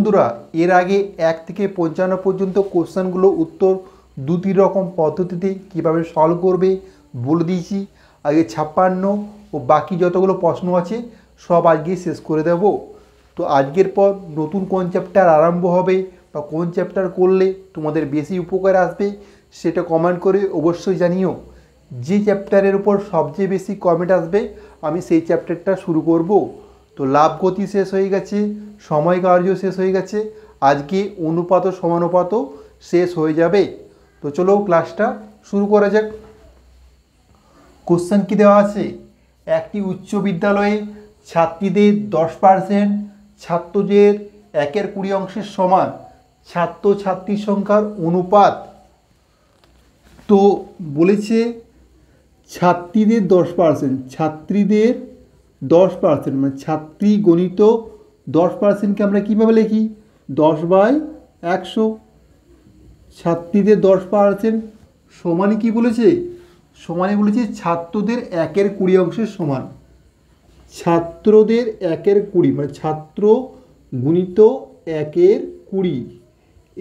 বন্ধুরা এর আগে এক থেকে পঞ্চান্ন পর্যন্ত কোশ্চেনগুলো উত্তর দু তিন রকম পদ্ধতিতে কিভাবে সলভ করবে বলে দিয়েছি আগে ছাপ্পান্ন ও বাকি যতগুলো প্রশ্ন আছে সব আজকে শেষ করে দেব তো আজকের পর নতুন কোন চ্যাপ্টার আরম্ভ হবে বা কোন চ্যাপ্টার করলে তোমাদের বেশি উপকার আসবে সেটা কমেন্ট করে অবশ্যই জানিও যে চ্যাপ্টারের উপর সবচেয়ে বেশি কমেন্ট আসবে আমি সেই চ্যাপ্টারটা শুরু করব তো লাভ গতি শেষ হয়ে গেছে সময় কার্য শেষ হয়ে গেছে আজকে অনুপাত সমানুপাতও শেষ হয়ে যাবে তো চলো ক্লাসটা শুরু করা যাক কোশ্চেন কী দেওয়া আছে একটি উচ্চ বিদ্যালয়ে ছাত্রীদের দশ পার্সেন্ট ছাত্রদের একের কুড়ি অংশের সমান ছাত্র ছাত্রীর সংখ্যার অনুপাত তো বলেছে ছাত্রীদের দশ পার্সেন্ট ছাত্রীদের দশ পার্সেন্ট মানে ছাত্রী গণিত দশ পার্সেন্টকে আমরা কীভাবে লিখি দশ বাই একশো ছাত্রীদের দশ পার্সেন্ট সমানই কী বলেছে সমানে বলেছে ছাত্রদের একের কুড়ি অংশের সমান ছাত্রদের একের কুড়ি মানে ছাত্র গুণিত একের কুড়ি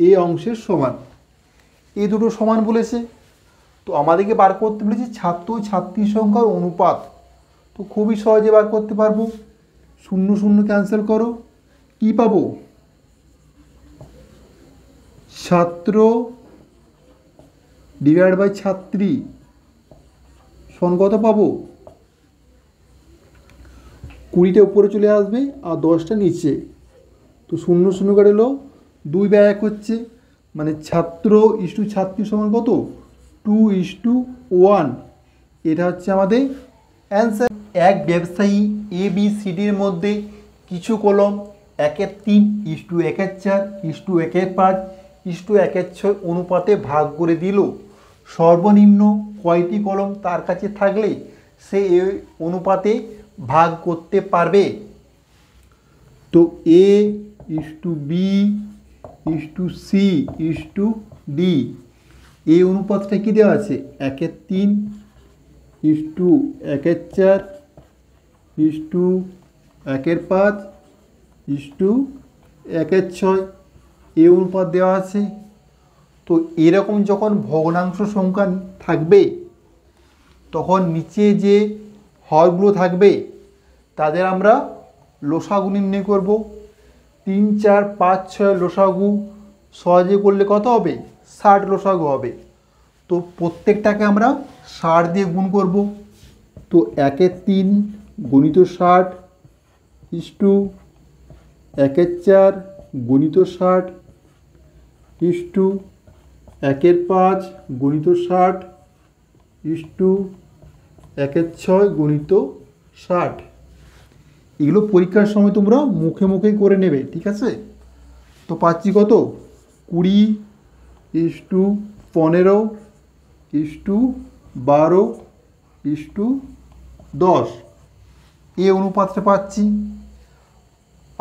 এ অংশের সমান এ দুটো সমান বলেছে তো আমাদেরকে বার করতে বলেছে ছাত্র ছাত্রী সংখ্যার অনুপাত তো খুবই সহজে বার করতে পারবো শূন্য শূন্য ক্যান্সেল করো কি পাবো ছাত্র ডিভাইড বাই ছাত্রী সন কত পাবো কুড়িটা উপরে চলে আসবে আর দশটা নিচে তো শূন্য শূন্য কাটলো দুই ব্যয় এক হচ্ছে মানে ছাত্র ইস্টু ছাত্রী সমান কত টু ইস্টু ওয়ান এটা হচ্ছে আমাদের অ্যান্সার এক ব্যবসায়ী এ বি সিডির মধ্যে কিছু কলম একের তিন ইস্টু একের চার ইস্টু একের পাঁচ ইস্টু একের ছয় অনুপাতে ভাগ করে দিল সর্বনিম্ন কয়টি কলম তার কাছে থাকলে সে এ অনুপাতে ভাগ করতে পারবে তো A is to B is to C is to D এই অনুপাতটা কী দেওয়া আছে একের তিন ইস্টু একের চার ইস টু একের পাঁচ ইস টু একের ছয় এ অনুপাত দেওয়া আছে তো এরকম যখন ভগ্নাংশ সংখ্যা থাকবে তখন নিচে যে হরগুলো থাকবে তাদের আমরা লোসাগু নির্ণয় করব তিন চার পাঁচ ছয় লোসাগু সহজে করলে কত হবে ষাট লোসাগু হবে তো প্রত্যেকটাকে আমরা ষাট দিয়ে গুণ করব তো একের তিন গণিত ষাট ইস্টু একের চার গণিত ষাট ইস্টু একের পাঁচ গণিত ষাট ইস্টু একের ছয় গণিত ষাট এগুলো পরীক্ষার সময় তোমরা মুখে মুখে করে নেবে ঠিক আছে তো পাচ্ছি কত কুড়ি ইস্টু পনেরো ইস্টু বারো ইস্টু দশ এ অনুপাতটা পাচ্ছি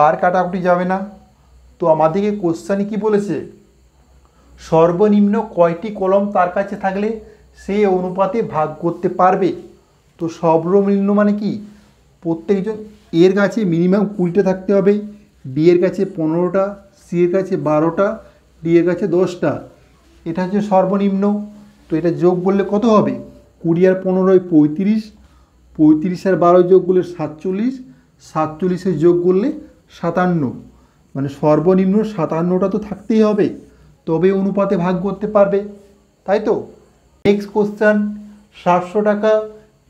আর কাটাকুটি যাবে না তো আমাদেরকে কোশ্চানে কি বলেছে সর্বনিম্ন কয়টি কলম তার কাছে থাকলে সে অনুপাতে ভাগ করতে পারবে তো সর্বনিম্ন মানে কি প্রত্যেকজন এর কাছে মিনিমাম কুড়িটা থাকতে হবে বি এর কাছে পনেরোটা সি এর কাছে বারোটা ডি এর কাছে দশটা এটা হচ্ছে সর্বনিম্ন তো এটা যোগ করলে কত হবে কুড়ি আর পনেরোয় পঁয়ত্রিশ পঁয়ত্রিশ আর বারো যোগ করলে সাতচল্লিশ সাতচল্লিশের যোগ করলে সাতান্ন মানে সর্বনিম্ন সাতান্নটা তো থাকতেই হবে তবে অনুপাতে ভাগ করতে পারবে তাই তো নেক্সট কোশ্চান সাতশো টাকা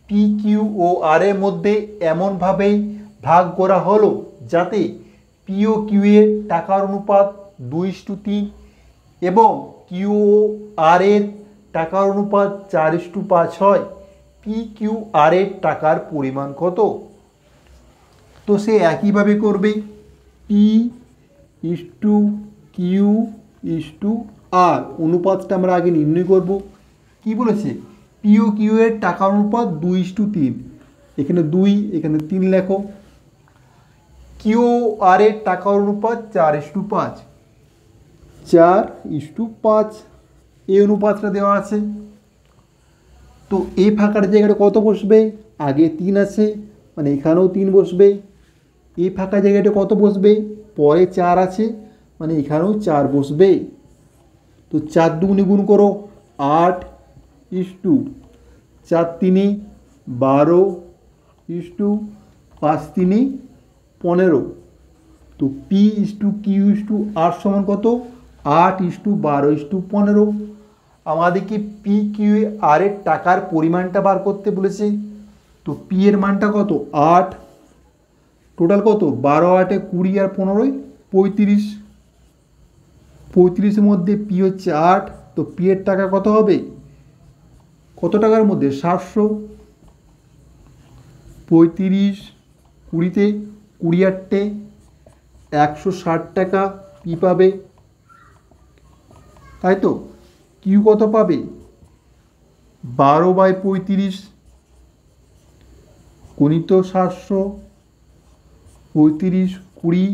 পি কিউ ও আর এর মধ্যে এমনভাবে ভাগ করা হলো যাতে পিও কিউ এর টাকার অনুপাত দুই টু তিন এবং কিউ ও আর এর টাকার অনুপাত চার টু পাঁচ হয় পিকিউআর এর টাকার পরিমাণ কত তো সে একইভাবে করবে P is to Q is to আর অনুপাতটা আমরা আগে নির্ণয় করব কি বলেছে পিও কিউ এর টাকা অনুপাত দুই ইস টু তিন এখানে দুই এখানে তিন লেখো কিউ আর এর টাকা অনুপাত চার ইস টু পাঁচ চার ইস টু পাঁচ এই অনুপাতটা দেওয়া আছে তো এ ফাঁকার জায়গাটা কত বসবে আগে তিন আছে মানে এখানেও তিন বসবে এ ফাঁকা জায়গাটা কত বসবে পরে চার আছে মানে এখানেও চার বসবে তো চার দুগুণে গুণ করো আট ইস টু চার তিনে বারো ইস টু পাঁচ তিনে পনেরো তো P is to Q is to আট সমান কত আট ইস টু বারো ইস টু পনেরো আমাদেরকে পি কিউ আর এর টাকার পরিমাণটা বার করতে বলেছে তো পি এর মানটা কত আট টোটাল কত বারো আটে কুড়ি আর পনেরোই পঁয়ত্রিশ পঁয়ত্রিশের মধ্যে পি হচ্ছে আট তো পি এর টাকা কত হবে কত টাকার মধ্যে সাতশো পঁয়ত্রিশ কুড়িতে কুড়ি আটটে একশো ষাট টাকা পি পাবে তাই তো কিউ কত পাবে বারো বাই পঁয়ত্রিশ গণিত সাতশো পঁয়ত্রিশ কুড়ি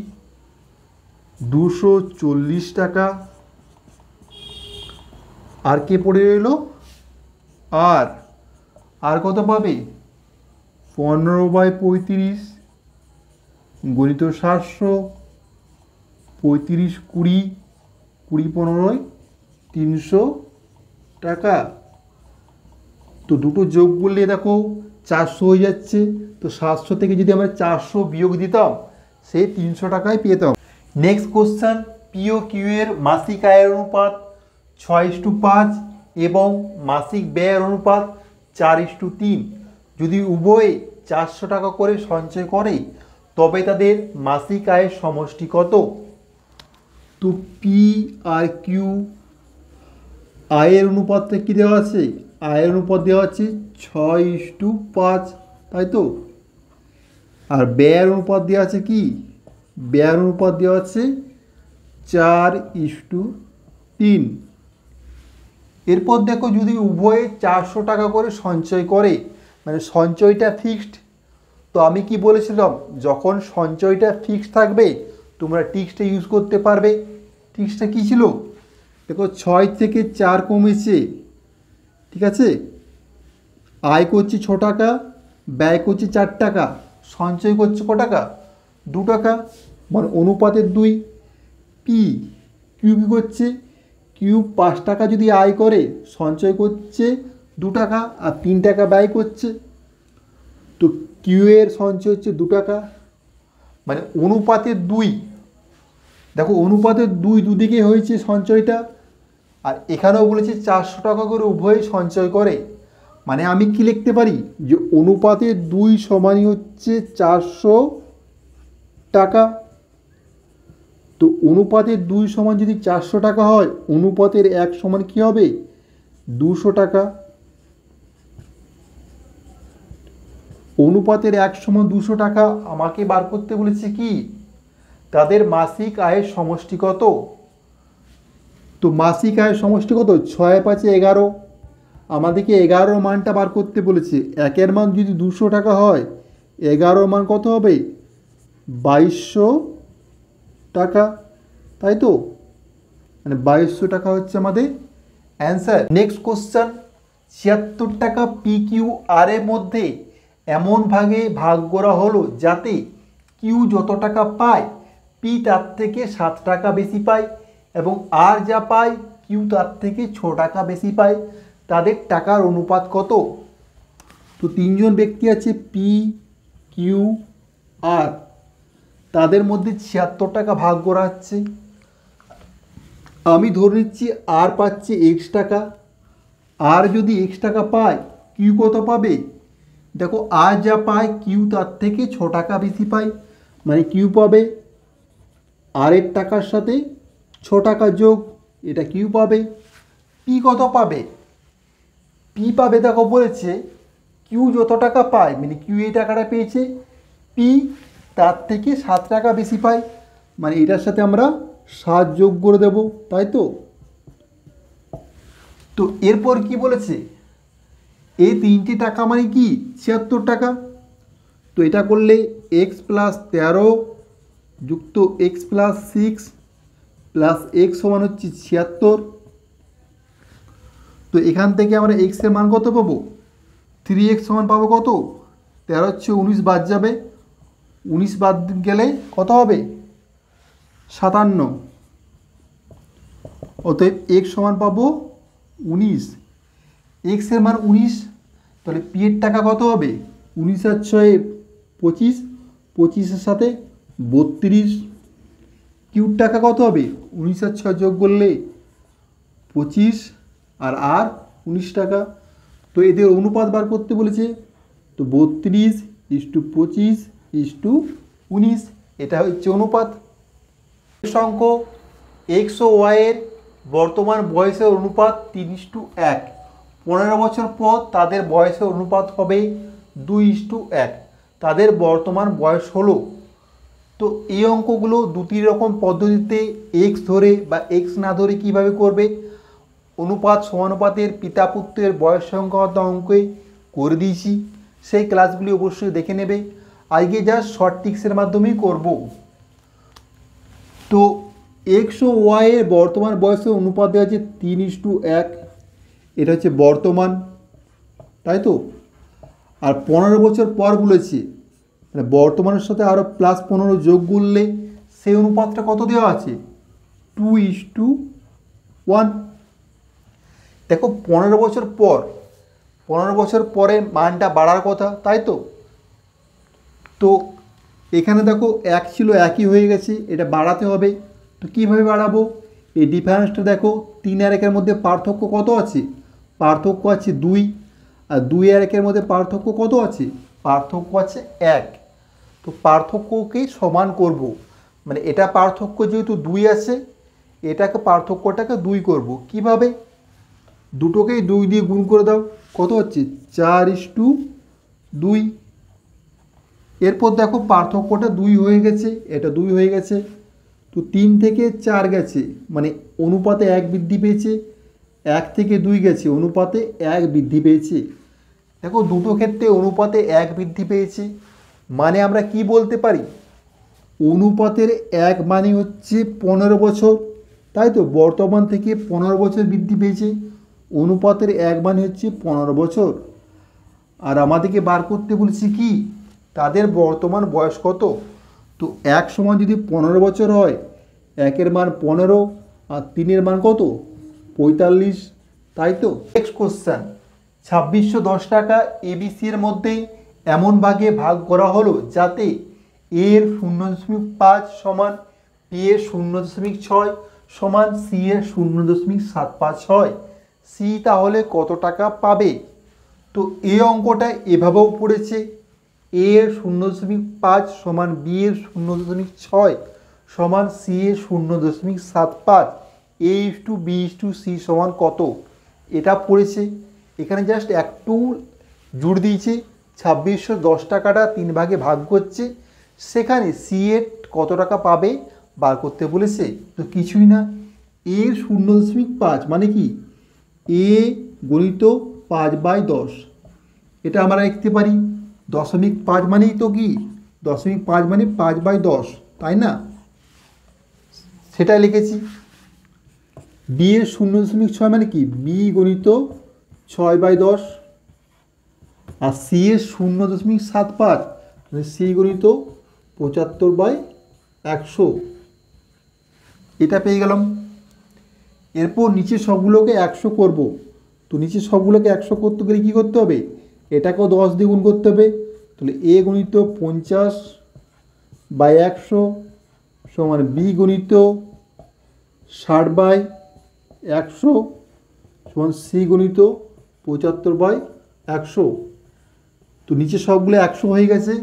দুশো চল্লিশ টাকা আর কে পড়ে রইল আর আর কত পাবে পনেরো বাই পঁয়ত্রিশ গণিত সাতশো পঁয়ত্রিশ কুড়ি কুড়ি পনেরোয় তিনশো টাকা তো দুটো যোগ করলে দেখো চারশো হয়ে যাচ্ছে তো সাতশো থেকে যদি আমরা চারশো বিয়োগ দিতাম সেই তিনশো টাকায় পেতাম নেক্সট কোশ্চেন পিও কিউ এর মাসিক আয়ের অনুপাত ছয় ইস টু পাঁচ এবং মাসিক ব্যয়ের অনুপাত চার ইস টু তিন যদি উভয়ে চারশো টাকা করে সঞ্চয় করে তবে তাদের মাসিক আয়ের সমষ্টি কত তো পি আর কিউ আয়ের অনুপাতটা কী দেওয়া আছে আয়ের অনুপাত দেওয়া আছে ছয় ইস টু পাঁচ তাই তো আর ব্যয়ের অনুপাত দেওয়া আছে কি ব্যয়ের অনুপাত দেওয়া আছে চার ইস টু তিন এরপর দেখো যদি উভয়ে চারশো টাকা করে সঞ্চয় করে মানে সঞ্চয়টা ফিক্সড তো আমি কি বলেছিলাম যখন সঞ্চয়টা ফিক্সড থাকবে তোমরা টিক্সটা ইউজ করতে পারবে টিক্সটা কী ছিল দেখো ছয় থেকে চার কমেছে ঠিক আছে আয় করছি ছ টাকা ব্যয় করছি চার টাকা সঞ্চয় করছে ক টাকা দু টাকা মানে অনুপাতের দুই পি কিউ কী করছে কিউ পাঁচ টাকা যদি আয় করে সঞ্চয় করছে দু টাকা আর তিন টাকা ব্যয় করছে তো কিউয়ের সঞ্চয় হচ্ছে দু টাকা মানে অনুপাতের দুই দেখো অনুপাতের দুই দুদিকে হয়েছে সঞ্চয়টা আর এখানেও বলেছি চারশো টাকা করে উভয় সঞ্চয় করে মানে আমি কি লিখতে পারি যে অনুপাতে দুই সমানই হচ্ছে চারশো টাকা তো অনুপাতের দুই সমান যদি চারশো টাকা হয় অনুপাতের এক সমান কি হবে দুশো টাকা অনুপাতের এক সমান দুশো টাকা আমাকে বার করতে বলেছে কি তাদের মাসিক আয়ের সমষ্টি কত তো মাসিক আয়ের সমষ্টি কত ছয় পাঁচে এগারো আমাদেরকে এগারো মানটা বার করতে বলেছে একের মান যদি দুশো টাকা হয় এগারো মান কত হবে বাইশশো টাকা তাই তো মানে বাইশশো টাকা হচ্ছে আমাদের অ্যান্সার নেক্সট কোশ্চেন ছিয়াত্তর টাকা পি কিউ আর এর মধ্যে এমন ভাগে ভাগ করা হলো যাতে কিউ যত টাকা পায় পি তার থেকে সাত টাকা বেশি পায় এবং আর যা পায় কিউ তার থেকে ছ টাকা বেশি পায় তাদের টাকার অনুপাত কত তো তিনজন ব্যক্তি আছে পি কিউ আর তাদের মধ্যে ছিয়াত্তর টাকা ভাগ করা হচ্ছে আমি ধরে নিচ্ছি আর পাচ্ছে এক্স টাকা আর যদি এক্স টাকা পায় কিউ কত পাবে দেখো আর যা পায় কিউ তার থেকে ছ টাকা বেশি পায় মানে কিউ পাবে আরের টাকার সাথে ছ টাকা যোগ এটা কিউ পাবে পি কত পাবে পি পাবে দেখো বলেছে কিউ যত টাকা পায় মানে কিউ এই টাকাটা পেয়েছে পি তার থেকে সাত টাকা বেশি পায় মানে এটার সাথে আমরা সাত যোগ করে দেব তাই তো তো এরপর কি বলেছে এই তিনটি টাকা মানে কি ছিয়াত্তর টাকা তো এটা করলে এক্স প্লাস তেরো যুক্ত X plus six plus X সমান হচ্ছে ছিয়াত্তর তো এখান থেকে আমরা এক্সের মান কত পাব থ্রি এক্স সমান পাবো কত তেরো হচ্ছে উনিশ বাদ যাবে উনিশ বাদ গেলে কত হবে সাতান্ন অতএব এক সমান পাবো উনিশ এক্সের মান উনিশ তাহলে পি এর টাকা কত হবে উনিশ আর ছয় পঁচিশ পঁচিশের সাথে বত্রিশ কিউর টাকা কত হবে উনিশ আর ছয় যোগ করলে পঁচিশ আর আর উনিশ টাকা তো এদের অনুপাত বার করতে বলেছে তো বত্রিশ ইস টু পঁচিশ ইস টু উনিশ এটা হচ্ছে অনুপাত সংখ্য এক্স ও ওয়াইয়ের বর্তমান বয়সের অনুপাত তিন ইস টু এক পনেরো বছর পর তাদের বয়সের অনুপাত হবে দুই ইস টু এক তাদের বর্তমান বয়স হলো তো এই অঙ্কগুলো দু তিন রকম পদ্ধতিতে এক্স ধরে বা এক্স না ধরে কিভাবে করবে অনুপাত সমানুপাতের পিতা পুত্রের বয়স সংখ্যাগত অঙ্কে করে দিয়েছি সেই ক্লাসগুলি অবশ্যই দেখে নেবে আজকে জাস্ট শর্ট টিক্সের মাধ্যমেই করব তো এক্স ও ওয়াইয়ের বর্তমান বয়সের অনুপাত দেওয়া আছে তিন ইস টু এক এটা হচ্ছে বর্তমান তাই তো আর পনেরো বছর পর বলেছে মানে বর্তমানের সাথে আরও প্লাস পনেরো যোগ করলে সেই অনুপাতটা কত দেওয়া আছে টু ইস টু ওয়ান দেখো পনেরো বছর পর পনেরো বছর পরে মানটা বাড়ার কথা তাই তো তো এখানে দেখো এক ছিল একই হয়ে গেছে এটা বাড়াতে হবে তো কীভাবে বাড়াবো এই ডিফারেন্সটা দেখো তিন আর একের মধ্যে পার্থক্য কত আছে পার্থক্য আছে দুই আর দুই আর একের মধ্যে পার্থক্য কত আছে পার্থক্য আছে এক তো পার্থক্যকেই সমান করব। মানে এটা পার্থক্য যেহেতু দুই আছে এটাকে পার্থক্যটাকে দুই করব। কিভাবে দুটোকেই দুই দিয়ে গুণ করে দাও কত হচ্ছে চার ইস টু দুই এরপর দেখো পার্থক্যটা দুই হয়ে গেছে এটা দুই হয়ে গেছে তো তিন থেকে চার গেছে মানে অনুপাতে এক বৃদ্ধি পেয়েছে এক থেকে দুই গেছে অনুপাতে এক বৃদ্ধি পেয়েছে দেখো দুটো ক্ষেত্রে অনুপাতে এক বৃদ্ধি পেয়েছে মানে আমরা কি বলতে পারি অনুপাতের এক মানে হচ্ছে পনেরো বছর তাই তো বর্তমান থেকে পনেরো বছর বৃদ্ধি পেয়েছে অনুপাতের এক মানে হচ্ছে পনেরো বছর আর আমাদেরকে বার করতে বলছি কি তাদের বর্তমান বয়স কত তো এক সময় যদি পনেরো বছর হয় একের মান পনেরো আর তিনের মান কত পঁয়তাল্লিশ তাই তো নেক্সট কোশ্চেন ছাব্বিশশো দশ টাকা এবিসি এর মধ্যে এমন ভাগে ভাগ করা হলো যাতে এর শূন্য দশমিক পাঁচ সমান পি এর শূন্য দশমিক ছয় সমান সি এর শূন্য দশমিক সাত পাঁচ ছয় সি তাহলে কত টাকা পাবে তো এ অঙ্কটা এভাবেও পড়েছে এ এর শূন্য দশমিক পাঁচ সমান বি এর শূন্য দশমিক ছয় সমান সি এর শূন্য দশমিক সাত পাঁচ A is to B is to C সমান কত এটা পড়েছে এখানে জাস্ট একটু জুড় দিয়েছে ছাব্বিশশো দশ টাকাটা তিন ভাগে ভাগ করছে সেখানে সি এর কত টাকা পাবে বার করতে বলেছে তো কিছুই না এ শূন্য দশমিক পাঁচ মানে কি এ গণিত পাঁচ বাই দশ এটা আমরা লিখতে পারি দশমিক পাঁচ মানেই তো কি দশমিক পাঁচ মানে পাঁচ বাই দশ তাই না সেটা লিখেছি বি এর শূন্য দশমিক ছয় মানে কি বি গণিত ছয় বাই দশ আর সি এর শূন্য দশমিক সাত পাঁচ মানে সি গণিত পঁচাত্তর বাই একশো এটা পেয়ে গেলাম এরপর নিচে সবগুলোকে একশো করব তো নিচে সবগুলোকে একশো করতে গেলে কী করতে হবে এটাকেও দশ দিয়ে গুণ করতে হবে তাহলে এ গণিত পঞ্চাশ বাই একশো সমান বি গণিত ষাট বাই একশো সমান সি গণিত পঁচাত্তর বাই একশো তো নিচে সবগুলো একশো হয়ে গেছে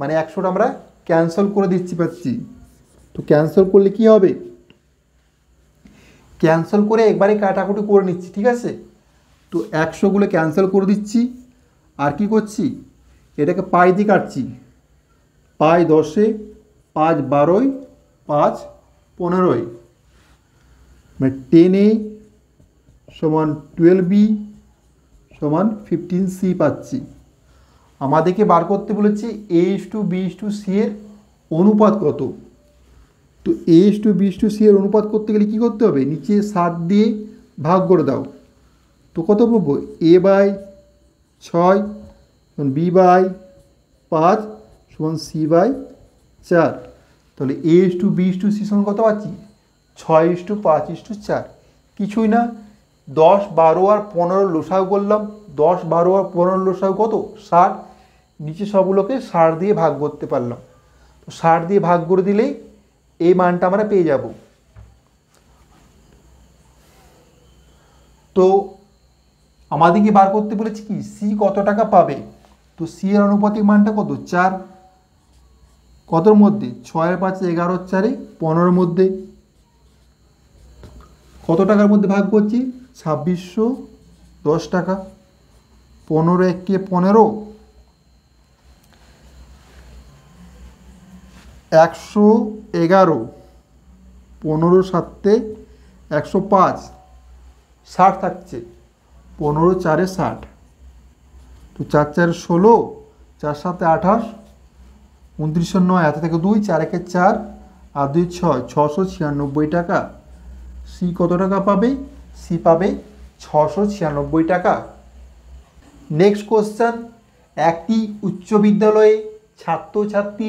মানে একশোটা আমরা ক্যান্সেল করে দিচ্ছি পাচ্ছি তো ক্যান্সেল করলে কি হবে ক্যান্সেল করে একবারে কাটাকুটি করে নিচ্ছি ঠিক আছে তো একশোগুলো ক্যান্সেল করে দিচ্ছি আর কি করছি এটাকে পাই দিয়ে কাটছি পাই দশে পাঁচ বারোই পাঁচ পনেরোই মানে টেন এ সমান টুয়েলভ বি সমান ফিফটিন সি পাচ্ছি আমাদেরকে বার করতে বলেছে A is to B to C এর অনুপাত কত তো A is to B to C এর অনুপাত করতে গেলে কী করতে হবে নিচে সাত দিয়ে ভাগ করে দাও তো কত পাবো এ বাই ছয় বি বাই পাঁচ সমান সি বাই চার তাহলে A is to B to C সমান কত পাচ্ছি ছয় ইস টু পাঁচ ইস টু চার কিছুই না দশ বারো আর পনেরো লোসাও করলাম দশ বারো আর পনেরো লোসাও কত ষাট নিচে সবগুলোকে সার দিয়ে ভাগ করতে পারলাম তো সার দিয়ে ভাগ করে দিলেই এই মানটা আমরা পেয়ে যাব তো আমাদেরকে বার করতে বলেছি কি সি কত টাকা পাবে তো সি এর আনুপাতিক মানটা কত চার কতর মধ্যে ছয়ের পাঁচ এগারোর চারে পনেরোর মধ্যে কত টাকার মধ্যে ভাগ করছি ছাব্বিশশো দশ টাকা পনেরো একে পনেরো একশো এগারো পনেরো সাতে একশো পাঁচ ষাট থাকছে পনেরো চারে ষাট তো চার চার ষোলো চার সাতে আঠাশ উনত্রিশশো নয় এত থেকে দুই চার একে চার আর দুই ছয় ছশো ছিয়ানব্বই টাকা সি কত টাকা পাবে সি পাবে ছশো ছিয়ানব্বই টাকা নেক্সট কোশ্চেন একটি উচ্চ বিদ্যালয়ে ছাত্রছাত্রী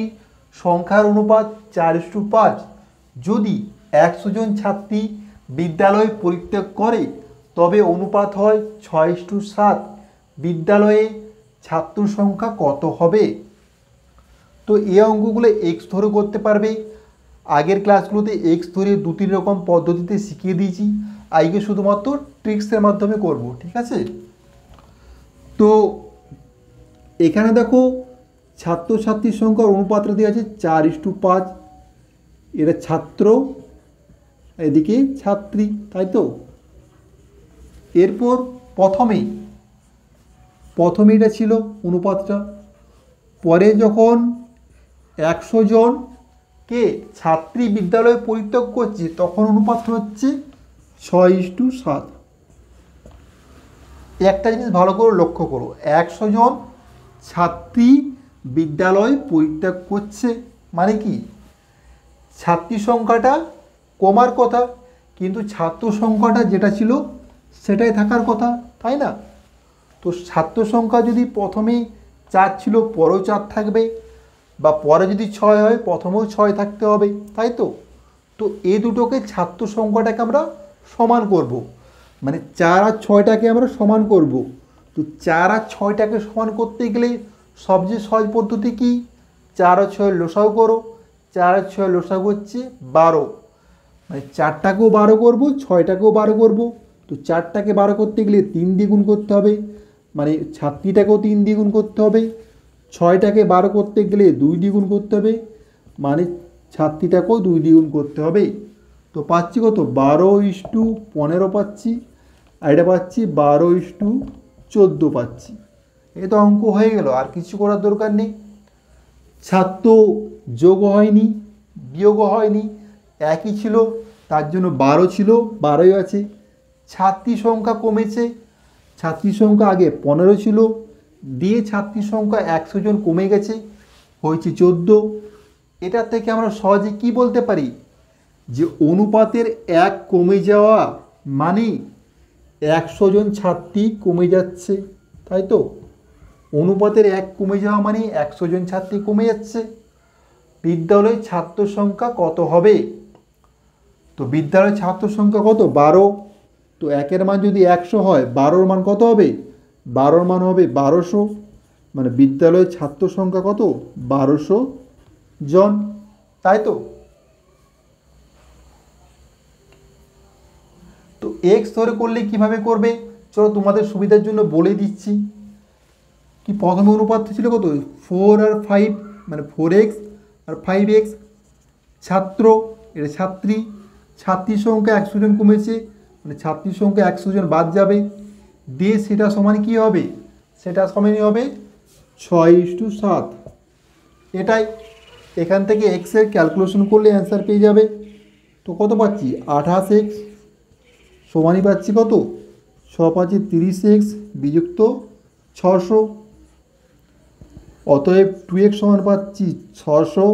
সংখ্যার অনুপাত চার টু পাঁচ যদি একশো জন ছাত্রী বিদ্যালয় পরিত্যাগ করে তবে অনুপাত হয় ছয় টু সাত বিদ্যালয়ে ছাত্র সংখ্যা কত হবে তো এই অঙ্কগুলো এক্স ধরে করতে পারবে আগের ক্লাসগুলোতে এক্স ধরে দু তিন রকম পদ্ধতিতে শিখিয়ে দিয়েছি আজকে শুধুমাত্র ট্রিক্সের মাধ্যমে করব ঠিক আছে তো এখানে দেখো ছাত্রছাত্রীর সংখ্যার অনুপাতটা দেওয়া আছে চার ইস্টু পাঁচ এরা ছাত্র এদিকে ছাত্রী তাই তো এরপর প্রথমে প্রথমে এটা ছিল অনুপাতটা পরে যখন একশো জন কে ছাত্রী বিদ্যালয়ে পরিত্যাগ করছে তখন অনুপাত হচ্ছে ছয় ইস্টু সাত একটা জিনিস ভালো করে লক্ষ্য করো একশো জন ছাত্রী বিদ্যালয় পরিত্যাগ করছে মানে কি ছাত্রী সংখ্যাটা কমার কথা কিন্তু ছাত্র সংখ্যাটা যেটা ছিল সেটাই থাকার কথা তাই না তো ছাত্র সংখ্যা যদি প্রথমেই চার ছিল পরেও চার থাকবে বা পরে যদি ছয় হয় প্রথমেও ছয় থাকতে হবে তাই তো তো এ দুটোকে ছাত্র সংখ্যাটাকে আমরা সমান করব। মানে চার আর ছয়টাকে আমরা সমান করব। তো চার আর ছয়টাকে সমান করতে গেলে সবচেয়ে সহজ পদ্ধতি কি চার আর ছয় লোসাও করো চার আর ছয় লোসাও হচ্ছে বারো মানে চারটাকেও বারো করব ছয়টাকেও বারো করব তো চারটাকে বারো করতে গেলে তিন দিয়ে গুণ করতে হবে মানে ছাত্রীটাকেও তিন দিয়ে গুণ করতে হবে ছয়টাকে বারো করতে গেলে দুই দ্বিগুণ করতে হবে মানে ছাত্রীটাকেও দুই দ্বিগুণ করতে হবে তো পাচ্ছি কত বারো ইস টু পনেরো পাচ্ছি আর এটা পাচ্ছি বারো ইস টু চোদ্দো পাচ্ছি এ তো অঙ্ক হয়ে গেল আর কিছু করার দরকার নেই ছাত্র যোগ হয়নি বিয়োগ হয়নি একই ছিল তার জন্য বারো ছিল বারোই আছে ছাত্রী সংখ্যা কমেছে ছাত্রী সংখ্যা আগে পনেরো ছিল দিয়ে ছাত্রী সংখ্যা একশো জন কমে গেছে হয়েছে চোদ্দো এটা থেকে আমরা সহজে কি বলতে পারি যে অনুপাতের এক কমে যাওয়া মানে একশো জন ছাত্রী কমে যাচ্ছে তাই তো অনুপাতের এক কমে যাওয়া মানে একশো জন ছাত্রী কমে যাচ্ছে বিদ্যালয়ের ছাত্র সংখ্যা কত হবে তো বিদ্যালয়ের ছাত্র সংখ্যা কত বারো তো একের মান যদি একশো হয় বারোর মান কত হবে বারোর মান হবে বারোশো মানে বিদ্যালয়ের ছাত্র সংখ্যা কত বারোশো জন তাই তো তো এক্স ধরে করলে কিভাবে করবে চলো তোমাদের সুবিধার জন্য বলে দিচ্ছি কি প্রথম অনুপাত ছিল কত ফোর আর ফাইভ মানে ফোর এক্স আর ফাইভ এক্স ছাত্র এটা ছাত্রী ছাত্রীর সংখ্যা একশো জন কমেছে মানে ছাত্রীর সংখ্যা একশো জন বাদ যাবে দিয়ে সেটা সমান কি হবে সেটা সমানই হবে ছয় টু সাত এটাই এখান থেকে এক্সের ক্যালকুলেশন করলে অ্যান্সার পেয়ে যাবে তো কত পাচ্ছি আঠাশ এক্স সমানই পাচ্ছি কত ছ পাচ্ছি তিরিশ এক্স বিযুক্ত ছশো অতএব টু এক্স সমান পাচ্ছি ছশো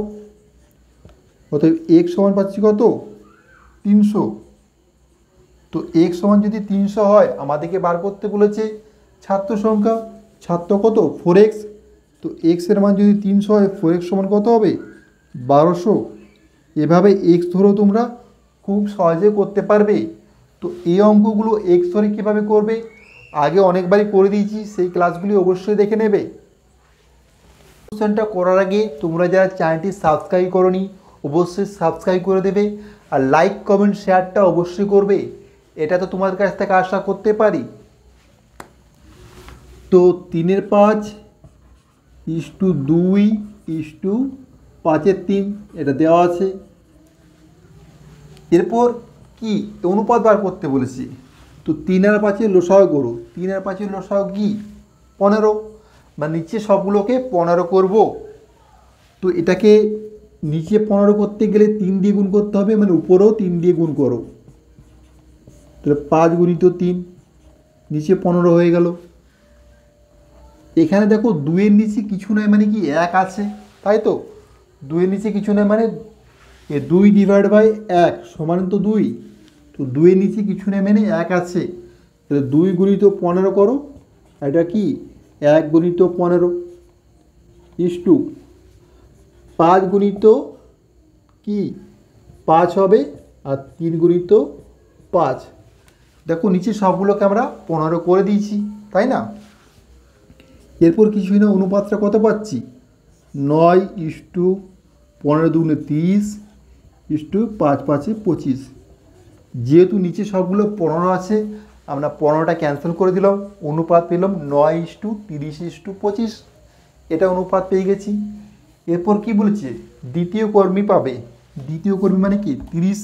অতএব এক্স সমান পাচ্ছি কত তিনশো তো এক্স সমান যদি তিনশো হয় আমাদেরকে বার করতে বলেছে ছাত্র সংখ্যা ছাত্র কত ফোর এক্স তো এক্সের মান যদি তিনশো হয় ফোর এক্স সমান কত হবে বারোশো এভাবে এক্স ধরো তোমরা খুব সহজে করতে পারবে তো এই অঙ্কগুলো এক্স ধরে কীভাবে করবে আগে অনেকবারই করে দিয়েছি সেই ক্লাসগুলি অবশ্যই দেখে নেবে অনুষ্ঠানটা করার আগে তোমরা যারা চ্যানেলটি সাবস্ক্রাইব করনি অবশ্যই সাবস্ক্রাইব করে দেবে আর লাইক কমেন্ট শেয়ারটা অবশ্যই করবে এটা তো তোমাদের কাছ থেকে আশা করতে পারি তো তিনের পাঁচ ইস টু দুই ইস টু পাঁচের তিন এটা দেওয়া আছে এরপর কি অনুপাত বার করতে বলেছি তো তিন আর পাঁচের লোসাও গরু তিন আর পাঁচের লোসাও কি পনেরো বা নিচে সবগুলোকে পনেরো করব তো এটাকে নিচে পনেরো করতে গেলে তিন দিয়ে গুণ করতে হবে মানে উপরেও তিন দিয়ে গুণ করো তাহলে পাঁচ গুণিত তিন নিচে পনেরো হয়ে গেল এখানে দেখো দুয়ের নিচে কিছু নয় মানে কি এক আছে তাই তো দুয়ের নিচে কিছু নয় মানে এ দুই ডিভাইড বাই এক সমান তো দুই তো দুয়ের নিচে কিছু নেই মানে এক আছে তাহলে দুই গুণিত পনেরো করো এটা কি এক গুণিত পনেরো ইস টু পাঁচ গুণিত কি পাঁচ হবে আর তিন গুণিত পাঁচ দেখো নিচে সবগুলোকে আমরা পনেরো করে দিয়েছি তাই না এরপর কিছুই না অনুপাতটা কত পাচ্ছি নয় ইস টু পনেরো দুগুণে তিরিশ ইস টু পাঁচ পাঁচে পঁচিশ যেহেতু নিচে সবগুলো পনেরো আছে আমরা পনেরোটা ক্যান্সেল করে দিলাম অনুপাত পেলাম নয় ইস টু তিরিশ ইস টু পঁচিশ এটা অনুপাত পেয়ে গেছি এরপর কি বলেছে দ্বিতীয় কর্মী পাবে দ্বিতীয় কর্মী মানে কি তিরিশ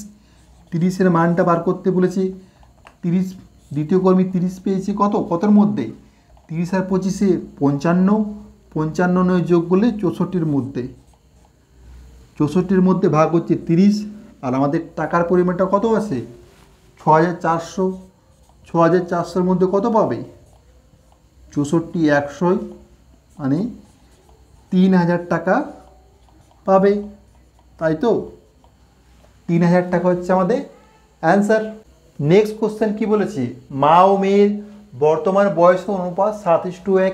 তিরিশের মানটা বার করতে বলেছে তিরিশ দ্বিতীয় কর্মী তিরিশ পেয়েছে কত কতর মধ্যে তিরিশ আর পঁচিশে পঞ্চান্ন পঞ্চান্ন নয় যোগ করলে চৌষট্টির মধ্যে চৌষট্টির মধ্যে ভাগ হচ্ছে তিরিশ আর আমাদের টাকার পরিমাণটা কত আছে ছ হাজার চারশো ছ হাজার চারশোর মধ্যে কত পাবে চৌষট্টি একশোই মানে তিন হাজার টাকা পাবে তাই তো তিন হাজার টাকা হচ্ছে আমাদের অ্যান্সার নেক্সট কোশ্চেন কি বলেছে মা ও মেয়ের বর্তমান বয়স অনুপাত সাত টু এক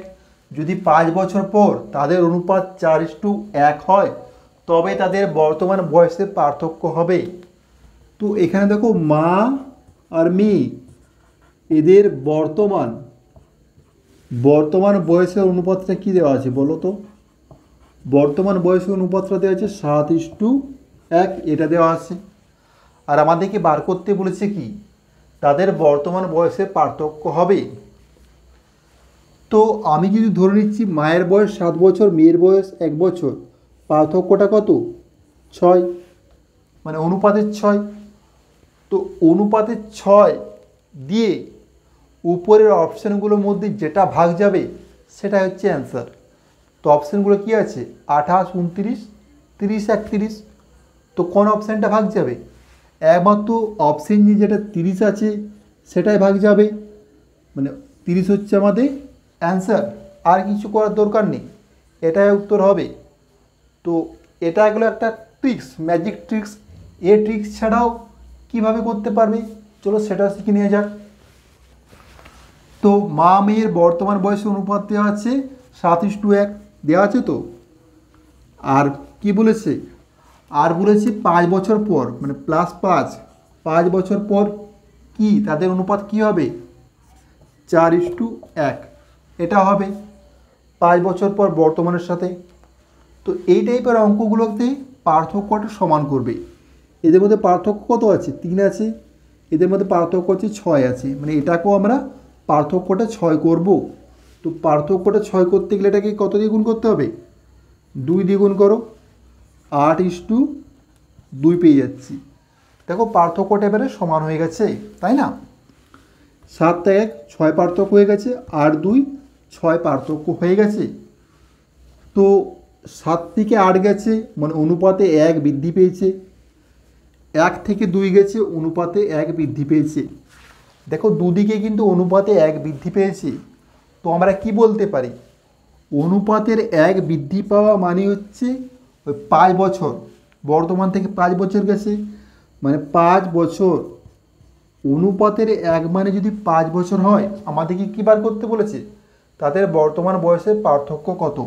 যদি পাঁচ বছর পর তাদের অনুপাত চার ইস টু এক হয় তবে তাদের বর্তমান বয়সে পার্থক্য হবে তো এখানে দেখো মা আর মেয়ে এদের বর্তমান বর্তমান বয়সের অনুপাতটা কী দেওয়া আছে বলো তো বর্তমান বয়সের অনুপাতটা দেওয়া আছে সাত টু এক এটা দেওয়া আছে আর আমাদেরকে বার করতে বলেছে কি তাদের বর্তমান বয়সে পার্থক্য হবে তো আমি যদি ধরে নিচ্ছি মায়ের বয়স সাত বছর মেয়ের বয়স এক বছর পার্থক্যটা কত ছয় মানে অনুপাতের ছয় তো অনুপাতের ছয় দিয়ে উপরের অপশানগুলোর মধ্যে যেটা ভাগ যাবে সেটাই হচ্ছে অ্যান্সার তো অপশানগুলো কি আছে আঠাশ উনত্রিশ তিরিশ একত্রিশ তো কোন অপশানটা ভাগ যাবে একমাত্র অপশান নিয়ে যেটা তিরিশ আছে সেটাই ভাগ যাবে মানে তিরিশ হচ্ছে আমাদের অ্যান্সার আর কিছু করার দরকার নেই এটাই উত্তর হবে তো এটা এগুলো একটা ট্রিক্স ম্যাজিক ট্রিক্স এ ট্রিক্স ছাড়াও কিভাবে করতে পারবে চলো সেটা শিখে নিয়ে যাক তো মা মেয়ের বর্তমান বয়সে অনুপাত দেওয়া আছে সাত টু এক দেওয়া আছে তো আর কি বলেছে আর বলেছে পাঁচ বছর পর মানে প্লাস পাঁচ পাঁচ বছর পর কি তাদের অনুপাত কি হবে চার টু এক এটা হবে পাঁচ বছর পর বর্তমানের সাথে তো এই টাইপের অঙ্কগুলোতে পার্থক্যটা সমান করবে এদের মধ্যে পার্থক্য কত আছে তিন আছে এদের মধ্যে পার্থক্য হচ্ছে ছয় আছে মানে এটাকেও আমরা পার্থক্যটা ছয় করব তো পার্থক্যটা ছয় করতে গেলে এটাকে কত দিয়ে গুণ করতে হবে দুই দ্বিগুণ করো আট ইস টু দুই পেয়ে যাচ্ছি দেখো পার্থক্যটা এবারে সমান হয়ে গেছে তাই না সাত এক ছয় পার্থক্য হয়ে গেছে আর দুই ছয় পার্থক্য হয়ে গেছে তো সাত থেকে আট গেছে মানে অনুপাতে এক বৃদ্ধি পেয়েছে এক থেকে দুই গেছে অনুপাতে এক বৃদ্ধি পেয়েছে দেখো দুদিকে কিন্তু অনুপাতে এক বৃদ্ধি পেয়েছি তো আমরা কি বলতে পারি অনুপাতের এক বৃদ্ধি পাওয়া মানে হচ্ছে ওই পাঁচ বছর বর্তমান থেকে পাঁচ বছর গেছে মানে পাঁচ বছর অনুপাতের এক মানে যদি পাঁচ বছর হয় আমাদেরকে কী বার করতে বলেছে তাদের বর্তমান বয়সের পার্থক্য কত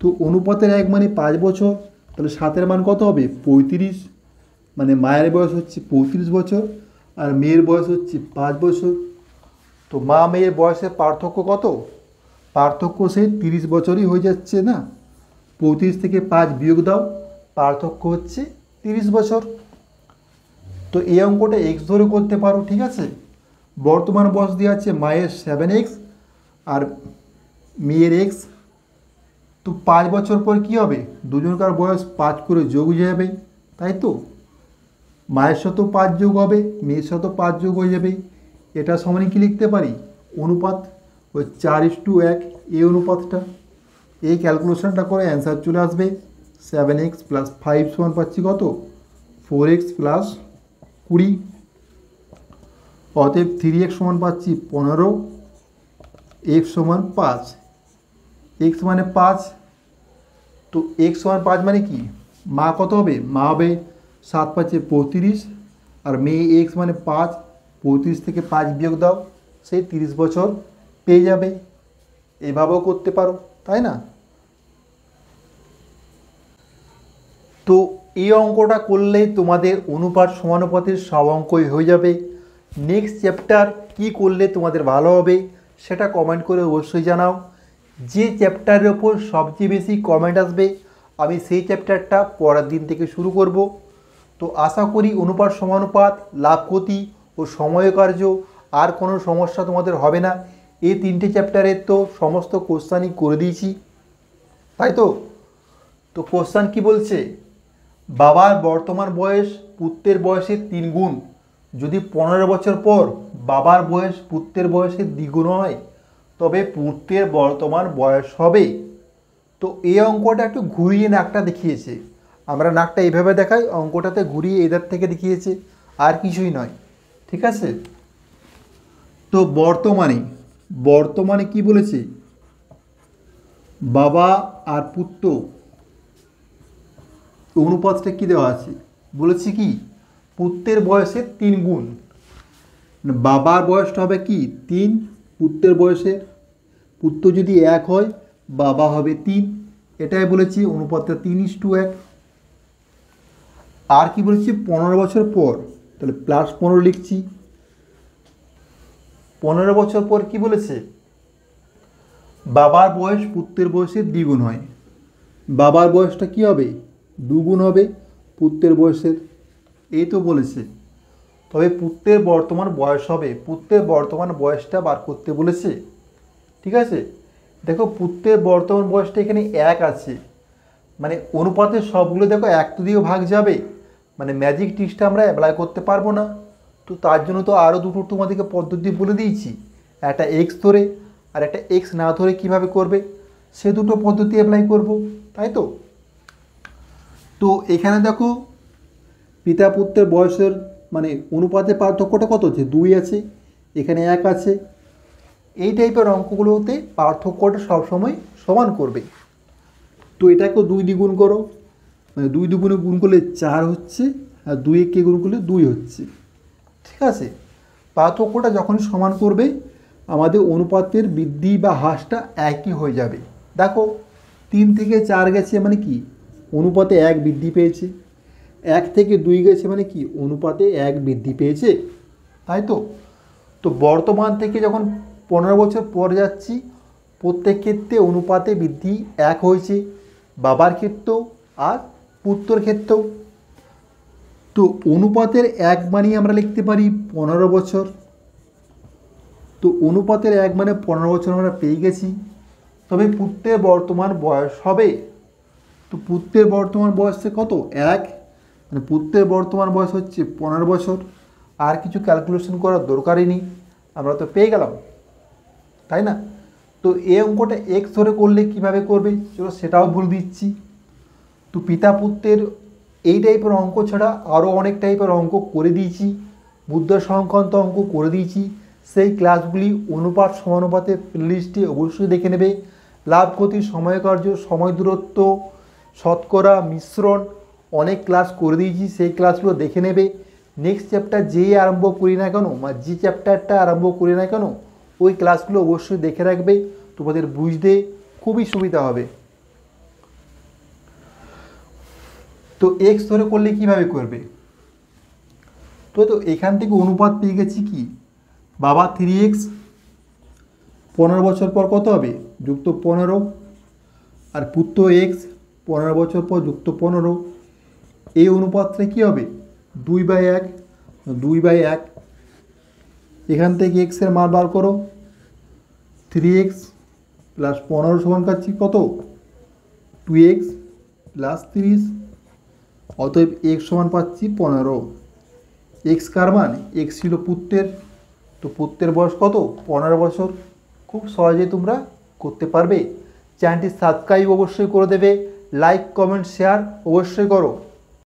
তো অনুপাতের এক মানে পাঁচ বছর তাহলে সাতের মান কত হবে পঁয়ত্রিশ মানে মায়ের বয়স হচ্ছে পঁয়ত্রিশ বছর আর মেয়ের বয়স হচ্ছে পাঁচ বছর তো মা মেয়ের বয়সের পার্থক্য কত পার্থক্য সেই তিরিশ বছরই হয়ে যাচ্ছে না পঁয়ত্রিশ থেকে পাঁচ বিয়োগ দাও পার্থক্য হচ্ছে তিরিশ বছর তো এই অঙ্কটা এক্স ধরে করতে পারো ঠিক আছে বর্তমান বয়স দেওয়া আছে মায়ের সেভেন এক্স আর মেয়ের এক্স তো পাঁচ বছর পর কি হবে দুজনকার বয়স পাঁচ করে যোগ যাবে তাই তো মায়ের শত পাঁচ যোগ হবে মেয়ের শত পাঁচ যোগ হয়ে যাবে এটা সমানে কি লিখতে পারি অনুপাত ওই চার ইস টু এক এ অনুপাতটা এই ক্যালকুলেশনটা করে অ্যান্সার চলে আসবে সেভেন এক্স প্লাস ফাইভ সমান পাচ্ছি কত ফোর এক্স প্লাস কুড়ি অতএব থ্রি এক্স সমান পাচ্ছি পনেরো এক্স সমান পাঁচ এক্স মানে পাঁচ তো এক্স সমান পাঁচ মানে কি মা কত হবে মা হবে সাত পাঁচে পঁয়ত্রিশ আর মেয়ে এক্স মানে পাঁচ পঁয়ত্রিশ থেকে পাঁচ বিয়োগ দাও সেই তিরিশ বছর পেয়ে যাবে এভাবেও করতে পারো তাই না তো এই অঙ্কটা করলে তোমাদের অনুপাত সমানুপাতের সব অঙ্কই হয়ে যাবে নেক্সট চ্যাপ্টার কি করলে তোমাদের ভালো হবে সেটা কমেন্ট করে অবশ্যই জানাও যে চ্যাপ্টারের ওপর সবচেয়ে বেশি কমেন্ট আসবে আমি সেই চ্যাপ্টারটা পরের দিন থেকে শুরু করব তো আশা করি অনুপাত সমানুপাত লাভ ক্ষতি ও সময়কার্য আর কোনো সমস্যা তোমাদের হবে না এই তিনটে চ্যাপ্টারের তো সমস্ত কোশ্চানই করে দিয়েছি তাই তো তো কোশ্চান কি বলছে বাবার বর্তমান বয়স পুত্রের বয়সের তিন গুণ যদি পনেরো বছর পর বাবার বয়স পুত্রের বয়সের দ্বিগুণ হয় তবে পুত্রের বর্তমান বয়স হবে তো এই অঙ্কটা একটু ঘুরিয়ে নাকটা দেখিয়েছে আমরা নাকটা এইভাবে দেখাই অঙ্কটাতে ঘুরিয়ে এদার থেকে দেখিয়েছে আর কিছুই নয় ঠিক আছে তো বর্তমানে বর্তমানে কি বলেছে বাবা আর পুত্র অনুপাতটা কী দেওয়া আছে বলেছে কি পুত্রের বয়সে তিন গুণ মানে বাবার বয়সটা হবে কি তিন পুত্রের বয়সে পুত্র যদি এক হয় বাবা হবে তিন এটাই বলেছি অনুপাতটা তিন ইস টু এক আর কি বলেছি পনেরো বছর পর তাহলে প্লাস পনেরো লিখছি পনেরো বছর পর কি বলেছে বাবার বয়স পুত্রের বয়সের দ্বিগুণ হয় বাবার বয়সটা কি হবে দুগুণ হবে পুত্রের বয়সের এই তো বলেছে তবে পুত্রের বর্তমান বয়স হবে পুত্রের বর্তমান বয়সটা বার করতে বলেছে ঠিক আছে দেখো পুত্রের বর্তমান বয়সটা এখানে এক আছে মানে অনুপাতের সবগুলো দেখো এক তো দিয়েও ভাগ যাবে মানে ম্যাজিক টিক্সটা আমরা অ্যাপ্লাই করতে পারবো না তো তার জন্য তো আরও দুটো তোমাদেরকে পদ্ধতি বলে দিয়েছি একটা এক্স ধরে আর একটা এক্স না ধরে কিভাবে করবে সে দুটো পদ্ধতি অ্যাপ্লাই করব তাই তো তো এখানে দেখো পিতা পুত্রের বয়সের মানে অনুপাতের পার্থক্যটা কত হচ্ছে দুই আছে এখানে এক আছে এই টাইপের অঙ্কগুলোতে পার্থক্যটা সবসময় সমান করবে তো এটাকেও দুই দ্বিগুণ করো মানে দুই দুগুণে গুণ করলে চার হচ্ছে আর দুই একে গুণ করলে দুই হচ্ছে ঠিক আছে পার্থক্যটা যখন সমান করবে আমাদের অনুপাতের বৃদ্ধি বা হ্রাসটা একই হয়ে যাবে দেখো তিন থেকে চার গেছে মানে কি অনুপাতে এক বৃদ্ধি পেয়েছে এক থেকে দুই গেছে মানে কি অনুপাতে এক বৃদ্ধি পেয়েছে তাই তো তো বর্তমান থেকে যখন পনেরো বছর পর যাচ্ছি প্রত্যেক ক্ষেত্রে অনুপাতে বৃদ্ধি এক হয়েছে বাবার ক্ষেত্রেও আর উত্তর ক্ষেত্রেও তো অনুপাতের এক মানেই আমরা লিখতে পারি পনেরো বছর তো অনুপাতের এক মানে পনেরো বছর আমরা পেয়ে গেছি তবে পুত্রের বর্তমান বয়স হবে তো পুত্রের বর্তমান বয়স কত এক মানে পুত্রের বর্তমান বয়স হচ্ছে পনেরো বছর আর কিছু ক্যালকুলেশন করার দরকারই নেই আমরা তো পেয়ে গেলাম তাই না তো এই অঙ্কটা এক্স ধরে করলে কিভাবে করবে চলো সেটাও ভুল দিচ্ছি তো পিতা পুত্রের এই টাইপের অঙ্ক ছাড়া আরও অনেক টাইপের অঙ্ক করে দিয়েছি বুদ্ধ সংক্রান্ত অঙ্ক করে দিয়েছি সেই ক্লাসগুলি অনুপাত সমানুপাতে প্লেলিস্টে অবশ্যই দেখে নেবে লাভ ক্ষতি সময়কার্য সময় দূরত্ব শতকরা মিশ্রণ অনেক ক্লাস করে দিয়েছি সেই ক্লাসগুলো দেখে নেবে নেক্সট চ্যাপ্টার যেই আরম্ভ করি না কেন বা যে চ্যাপ্টারটা আরম্ভ করি না কেন ওই ক্লাসগুলো অবশ্যই দেখে রাখবে তোমাদের বুঝতে খুবই সুবিধা হবে তো এক্স ধরে করলে কিভাবে করবে তো তো এখান থেকে অনুপাত পেয়ে গেছি কি বাবা থ্রি এক্স পনেরো বছর পর কত হবে যুক্ত পনেরো আর পুত্র এক্স পনেরো বছর পর যুক্ত পনেরো এই অনুপাতটা কী হবে দুই বাই এক দুই বাই এক এখান থেকে এক্সের মান বার করো থ্রি এক্স প্লাস পনেরো সমান কাছি কত টু এক্স প্লাস তিরিশ অতএব এক্স সমান পাচ্ছি পনেরো এক্স কার মান এক্স ছিল পুত্রের তো পুত্রের বয়স কত পনেরো বছর খুব সহজেই তোমরা করতে পারবে চ্যানেলটি সাবস্ক্রাইব অবশ্যই করে দেবে লাইক কমেন্ট শেয়ার অবশ্যই করো